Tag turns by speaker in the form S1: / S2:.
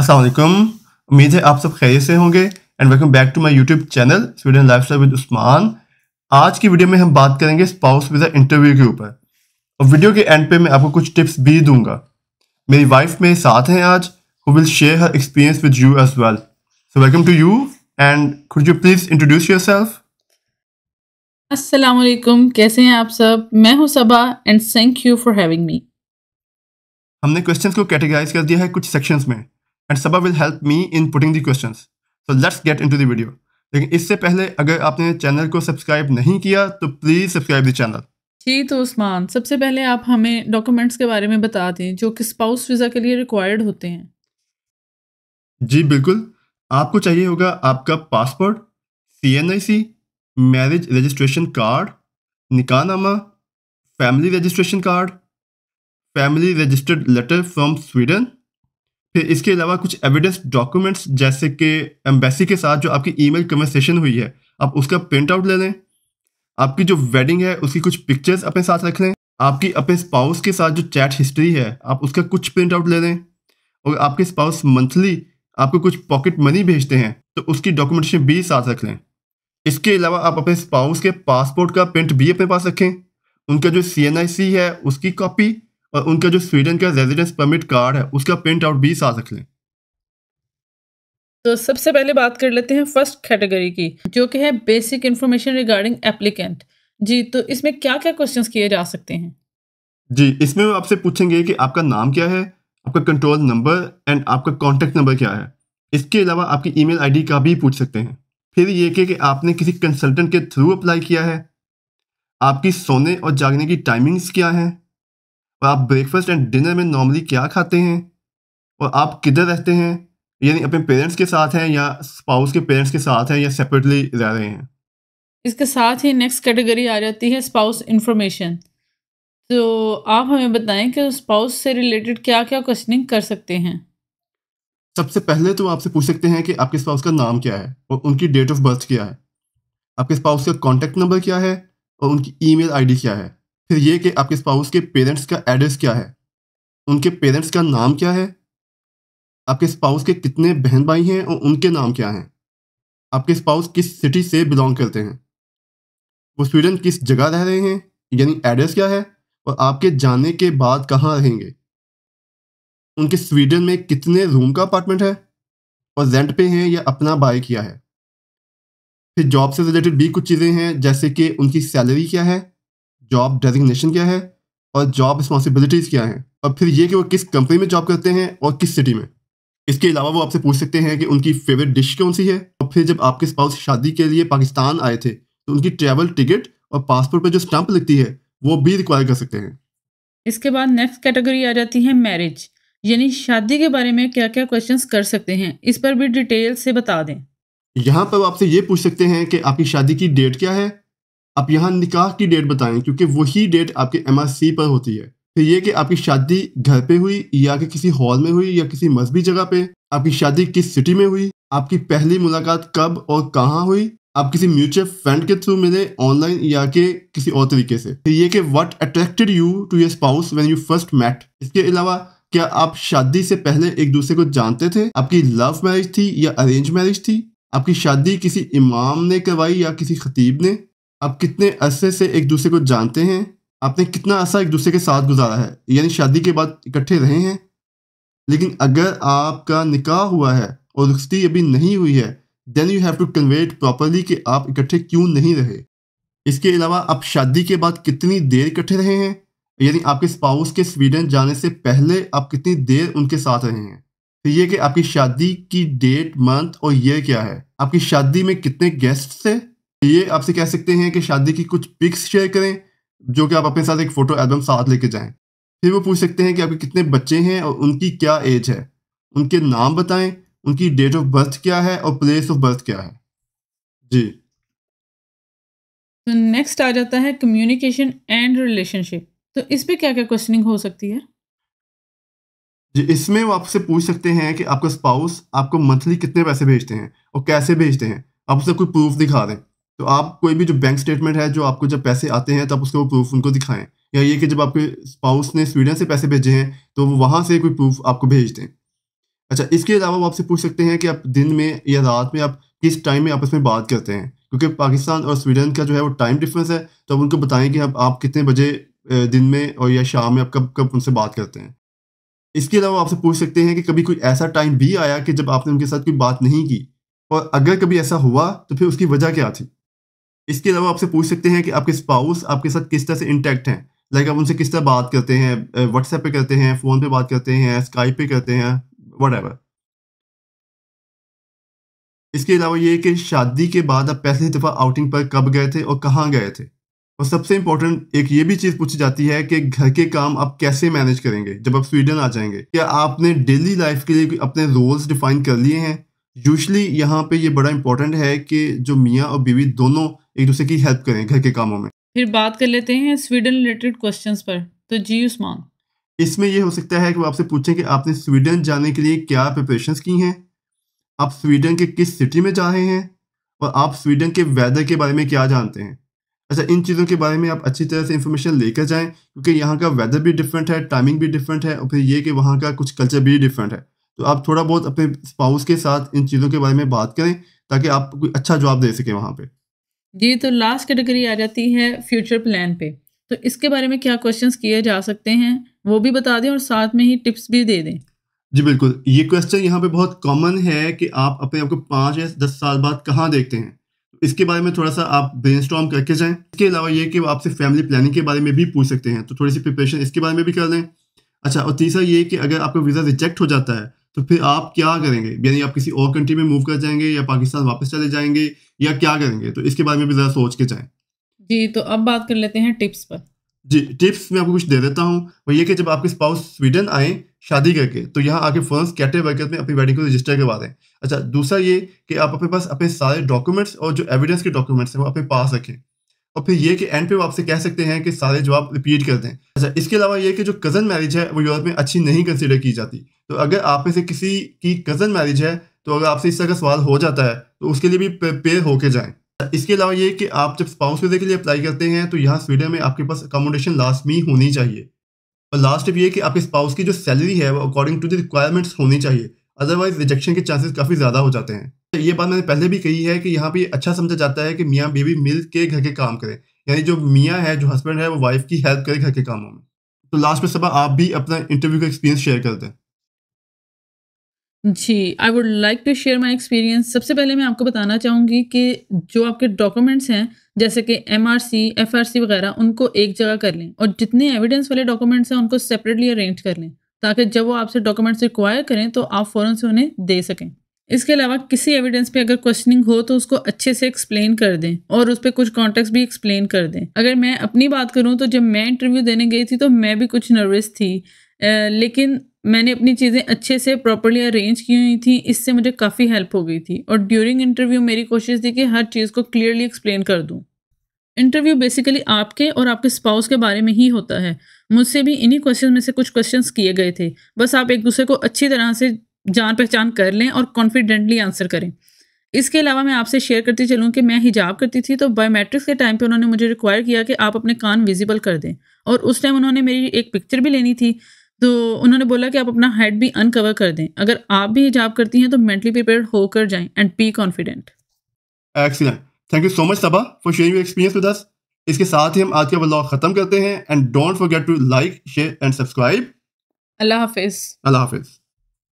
S1: असलम उम्मीद है आप सब खैरियत से होंगे and welcome back to my YouTube channel Sweden lifestyle with Usman आज की वीडियो में हम बात करेंगे स्पाउस विद इंटरव्यू के ऊपर और वीडियो के एंड पे मैं आपको कुछ टिप्स भी दूंगा मेरी वाइफ मेरे साथ हैं आज who will share her experience with you as well so welcome to you and could you please introduce yourself
S2: असलकुम कैसे हैं आप सब मैं हूँ Saba and thank you for having me
S1: हमने क्वेश्चंस को कैटेगराइज कर दिया है कुछ सेक्शंस में and Saba will help me in putting the question so let's get into the video लेकिन इससे पहले अगर आपने चैनल को सब्सक्राइब नहीं किया तो प्लीज़ सब्सक्राइब द चैनल
S2: जी तो उस्मान सबसे पहले आप हमें डॉक्यूमेंट्स के बारे में बता दें जो कि स्पाउस वीज़ा के लिए रिक्वायर्ड होते हैं
S1: जी बिल्कुल आपको चाहिए होगा आपका passport C N I C marriage registration card निकाहनामा family registration card family registered letter from Sweden फिर इसके अलावा कुछ एविडेंस डॉक्यूमेंट्स जैसे कि एम्बेसी के साथ जो आपकी ईमेल कन्वर्सेशन हुई है आप उसका प्रिंट आउट ले लें आपकी जो वेडिंग है उसकी कुछ पिक्चर्स अपने साथ रख लें आपकी अपने स्पाउस के साथ जो चैट हिस्ट्री है आप उसका कुछ प्रिंट आउट ले लें और आपके स्पाउस मंथली आपको कुछ पॉकेट मनी भेजते हैं तो उसकी डॉक्यूमेंटेशन भी साथ रख लें इसके अलावा आप अपने स्पाउस के पासपोर्ट का प्रिंट भी अपने पास रखें उनका जो सी है उसकी कॉपी और उनका जो स्वीडन का रेजिडेंस परमिट कार्ड है उसका प्रिंट आउट भी साथ लें
S2: तो सबसे पहले बात कर लेते हैं फर्स्ट कैटेगरी की जो कि है बेसिक इन्फॉर्मेशन रिगार्डिंग एप्लीकेंट जी तो इसमें क्या क्या क्वेश्चंस किए जा सकते हैं
S1: जी इसमें हम आपसे पूछेंगे कि आपका नाम क्या है आपका कंट्रोल नंबर एंड आपका कॉन्टैक्ट नंबर क्या है इसके अलावा आपकी ईमेल आईडी का भी पूछ सकते हैं फिर ये कि, कि आपने किसी कंसल्टेंट के थ्रू अप्लाई किया है आपकी सोने और जागने की टाइमिंग्स क्या हैं और आप ब्रेकफास्ट एंड डिनर में नॉर्मली क्या खाते हैं और आप किधर रहते हैं यानी अपने पेरेंट्स के साथ हैं या स्पाउस के पेरेंट्स के साथ हैं या सेपरेटली रह रहे हैं
S2: इसके साथ ही नेक्स्ट कैटेगरी आ जाती है स्पाउस इंफॉर्मेशन तो आप हमें बताएं कि स्पाउस से रिलेटेड क्या क्या क्वेश्चनिंग कर सकते हैं
S1: सबसे पहले तो आपसे पूछ सकते हैं कि आपके स्पाउस का नाम क्या है और उनकी डेट ऑफ बर्थ क्या है आपके स्पाउस का कॉन्टैक्ट नंबर क्या है और उनकी ईमेल आईडी क्या है फिर ये कि आपके स्पाउस के पेरेंट्स का एड्रेस क्या है उनके पेरेंट्स का नाम क्या है आपके स्पाउस के कितने बहन भाई हैं और उनके नाम क्या हैं आपके स्पाउस किस सिटी से बिलोंग करते हैं वो स्वीडन किस जगह रह रहे हैं यानी एड्रेस क्या है और आपके जाने के बाद कहाँ रहेंगे उनके स्वीडन में कितने रूम का अपार्टमेंट है और रेंट पे हैं या अपना बाय किया है फिर जॉब से रिलेटेड भी कुछ चीज़ें हैं जैसे कि उनकी सैलरी क्या है जॉब डेजिग्नेशन क्या है और जॉब रिस्पॉन्सिबिलिटीज़ क्या हैं और फिर ये कि वो किस कंपनी में जॉब करते हैं और किस सिटी में इसके अलावा वो आपसे पूछ सकते हैं कि उनकी फेवरेट डिश कौन सी है और फिर जब आपके स्पाउस शादी के लिए पाकिस्तान आए थे तो उनकी ट्रैवल टिकट और पासपोर्ट पर जो स्टम्प लगती है वो भी रिक्वायर कर सकते हैं
S2: इसके बाद नेक्स्ट कैटेगरी आ जाती है मैरिज यानी शादी के बारे में क्या क्या क्वेश्चन कर सकते हैं इस पर भी डिटेल से बता दें
S1: यहाँ पर आपसे ये पूछ सकते हैं कि आपकी शादी की डेट क्या है आप यहाँ निकाह की डेट बताएं क्योंकि वही डेट आपके एम पर होती है फिर तो ये कि आपकी शादी घर पे हुई या कि किसी हॉल में हुई या किसी मजहबी जगह पे आपकी शादी किस सिटी में हुई आपकी पहली मुलाकात कब और कहाँ हुई आप किसी म्यूचुअल फ्रेंड के थ्रू मिले ऑनलाइन या के किसी और तरीके से फिर तो ये कि what attracted you to your spouse when you first met इसके अलावा क्या आप शादी से पहले एक दूसरे को जानते थे आपकी लव मैरिज थी या अरेंज मैरिज थी आपकी शादी किसी इमाम ने करवाई या किसी खतीब ने आप कितने अरसे से एक दूसरे को जानते हैं आपने कितना अरसा एक दूसरे के साथ गुजारा है यानी शादी के बाद इकट्ठे रहे हैं लेकिन अगर आपका निकाह हुआ है और रुखती अभी नहीं हुई है then you have to convey properly कि आप इकट्ठे क्यों नहीं रहे इसके अलावा आप शादी के बाद कितनी देर इकट्ठे रहे हैं यानी आपके स्पाउस के स्वीडन जाने से पहले आप कितनी देर उनके साथ रहे हैं तो ये कि आपकी शादी की डेट मंथ और ईयर क्या है आपकी शादी में कितने गेस्ट थे ये आपसे कह सकते हैं कि शादी की कुछ पिक्स शेयर करें जो कि आप अपने साथ एक फ़ोटो एल्बम साथ लेके जाएं फिर वो पूछ सकते हैं कि आपके कितने बच्चे हैं और उनकी क्या एज है उनके नाम बताएं उनकी डेट ऑफ बर्थ क्या है और प्लेस ऑफ बर्थ क्या है जी
S2: तो नेक्स्ट आ जाता है कम्युनिकेशन एंड रिलेशनशिप तो इस पे क्या क्या क्वेश्चनिंग हो सकती है
S1: जी इसमें वो आपसे पूछ सकते हैं कि आपका स्पाउस आपको मंथली कितने पैसे भेजते हैं और कैसे भेजते हैं आप उसे कोई प्रूफ दिखा दें तो आप कोई भी जो बैंक स्टेटमेंट है जो आपको जब पैसे आते हैं तब उसके वो प्रूफ उनको दिखाएं या ये कि जब आपके स्पाउस ने स्वीडन से पैसे भेजे हैं तो वो वहाँ से कोई प्रूफ आपको भेज दें अच्छा इसके अलावा वो आपसे पूछ सकते हैं कि आप दिन में या रात में आप किस टाइम में आपस में बात करते हैं क्योंकि पाकिस्तान और स्वीडन का जो है वो टाइम डिफरेंस है तो आप उनको बताएं कि आप, आप कितने बजे दिन में और या शाम में आप कब कब उनसे बात करते हैं इसके अलावा आपसे पूछ सकते हैं कि कभी कोई ऐसा टाइम भी आया कि जब आपने उनके साथ कोई बात नहीं की और अगर कभी ऐसा हुआ तो फिर उसकी वजह क्या थी इसके अलावा आपसे पूछ सकते हैं कि आपके स्पाउस आपके साथ किस तरह से इंटैक्ट हैं लाइक आप उनसे किस तरह बात करते हैं व्हाट्सएप पे करते हैं फ़ोन पे बात करते हैं स्काइप पे करते हैं वट इसके अलावा ये कि शादी के बाद आप पहली दफ़ा आउटिंग पर कब गए थे और कहाँ गए थे और सबसे इम्पोर्टेंट एक ये भी चीज़ पूछी जाती है कि घर के काम आप कैसे मैनेज करेंगे जब आप स्वीडन आ जाएंगे क्या आपने डेली लाइफ के लिए अपने रोल्स डिफाइन कर लिए हैं यूजली यहाँ पे ये बड़ा इंपॉर्टेंट है कि जो मियाँ और बीवी दोनों एक दूसरे की हेल्प करें घर के कामों में
S2: फिर बात कर लेते हैं स्वीडन रिलेटेड क्वेश्चन पर तो जी उस्मान
S1: इसमें यह हो सकता है कि वो आपसे पूछें कि आपने स्वीडन जाने के लिए क्या प्रिपरेशन की हैं आप स्वीडन के किस सिटी में जा रहे हैं और आप स्वीडन के वेदर के बारे में क्या जानते हैं अच्छा इन चीज़ों के बारे में आप अच्छी तरह से इन्फॉर्मेशन लेकर जाएं क्योंकि यहाँ का वेदर भी डिफरेंट है टाइमिंग भी डिफरेंट है और फिर ये कि वहाँ का कुछ कल्चर भी डिफरेंट है तो आप थोड़ा बहुत अपने स्पाउस के साथ इन चीज़ों के बारे में बात करें ताकि आप कोई अच्छा जवाब दे सकें वहाँ पर
S2: जी तो लास्ट कैटेगरी आ जाती है फ्यूचर प्लान पे तो इसके बारे में क्या क्वेश्चंस किए जा सकते हैं वो भी बता दें और साथ में ही टिप्स भी दे दें
S1: जी बिल्कुल ये क्वेश्चन यहाँ पे बहुत कॉमन है कि आप अपने आप को पाँच या दस साल बाद कहाँ देखते हैं इसके बारे में थोड़ा सा आप ब्रेन करके जाएं इसके अलावा ये कि आपसे फैमिली प्लानिंग के बारे में भी पूछ सकते हैं तो थोड़ी सी प्रिपरेशन इसके बारे में भी कर लें अच्छा और तीसरा ये कि अगर आपका वीज़ा रिजेक्ट हो जाता है तो फिर आप क्या करेंगे यानी आप किसी और कंट्री में मूव कर जाएंगे या पाकिस्तान वापस चले जाएंगे या क्या करेंगे तो इसके बारे में भी ज़रा सोच के जाएं
S2: जी तो अब बात कर लेते हैं टिप्स पर
S1: जी टिप्स मैं आपको कुछ दे देता हूँ वो ये कि जब आपके स्पाउस स्वीडन आए शादी करके तो यहाँ आके फर्स कैटे वर्कर में अपनी वेडिंग को रजिस्टर करवा दें अच्छा दूसरा ये कि आप अपने पास अपने सारे डॉक्यूमेंट्स और जो एविडेंस के डॉक्यूमेंट्स हैं वो अपने पास रखें और फिर ये कि एंड पे वो आपसे कह सकते हैं कि सारे जवाब रिपीट कर दें अच्छा इसके अलावा ये कि जो कज़न मैरिज है वो यूरोप में अच्छी नहीं कंसिडर की जाती तो अगर आप में से किसी की कज़न मैरिज है तो अगर आपसे इस तरह का सवाल हो जाता है तो उसके लिए भी प्रिपेयर होके जाएँ अच्छा, इसके अलावा ये कि आप जब स्पाउस वीज़े के लिए अप्लाई करते हैं तो यहाँ स्वीडन में आपके पास अकोमोडेशन लाजमी होनी चाहिए और लास्ट ये कि आपके स्पाउस की जो सैलरी है वो अकॉर्डिंग टू द रिक्वायरमेंट्स होनी चाहिए अदरवाइज रिजेक्शन के चांसेस काफ़ी ज़्यादा हो जाते हैं तो ये बात मैंने पहले भी कही है कि यहाँ पे अच्छा समझा जाता है कि मियाँ बीवी मिल के घर के काम करें यानी जो मियाँ है जो हस्बैंड है वो वाइफ की हेल्प करे घर के कामों में तो लास्ट में सबा आप भी अपना इंटरव्यू का एक्सपीरियंस शेयर कर दें
S2: जी I would like to share my experience सबसे पहले मैं आपको बताना चाहूँगी कि जो आपके डॉक्यूमेंट्स हैं जैसे कि M R C F R C वगैरह उनको एक जगह कर लें और जितने एविडेंस वाले डॉक्यूमेंट्स हैं उनको सेपरेटली अरेंज कर लें ताकि जब वो आपसे डॉक्यूमेंट्स रिक्वायर करें तो आप फ़ौरन से उन्हें दे सकें इसके अलावा किसी एविडेंस पे अगर क्वेश्चनिंग हो तो उसको अच्छे से एक्सप्लेन कर दें और उस पर कुछ कॉन्टेक्ट भी एक्सप्लेन कर दें अगर मैं अपनी बात करूँ तो जब मैं इंटरव्यू देने गई थी तो मैं भी कुछ नर्वस थी लेकिन मैंने अपनी चीज़ें अच्छे से प्रॉपरली अरेंज की हुई थी इससे मुझे काफ़ी हेल्प हो गई थी और ड्यूरिंग इंटरव्यू मेरी कोशिश थी कि हर चीज़ को क्लियरली एक्सप्लेन कर दूँ इंटरव्यू बेसिकली आपके और आपके स्पाउस के बारे में ही होता है मुझसे भी इन्हीं क्वेश्चन में से कुछ क्वेश्चंस किए गए थे बस आप एक दूसरे को अच्छी तरह से जान पहचान कर लें और कॉन्फिडेंटली आंसर करें इसके अलावा मैं आपसे शेयर करती चलूँ कि मैं हिजाब करती थी तो बायोमेट्रिक्स के टाइम पे उन्होंने मुझे रिक्वायर किया कि आप अपने कान विजिबल कर दें और उस टाइम उन्होंने मेरी एक पिक्चर भी लेनी थी तो उन्होंने बोला कि आप अपना हेड भी अनकवर कर दें अगर आप भी हिजाब करती हैं तो मेंटली प्रिपेयर होकर जाएं and be confident
S1: excellent thank you so much Saba for sharing your experience with us इसके साथ ही हम आज का ब्लॉग खत्म करते हैं and don't forget to like share and subscribe
S2: अल्लाह हाफिज
S1: अल्लाह हाफिज़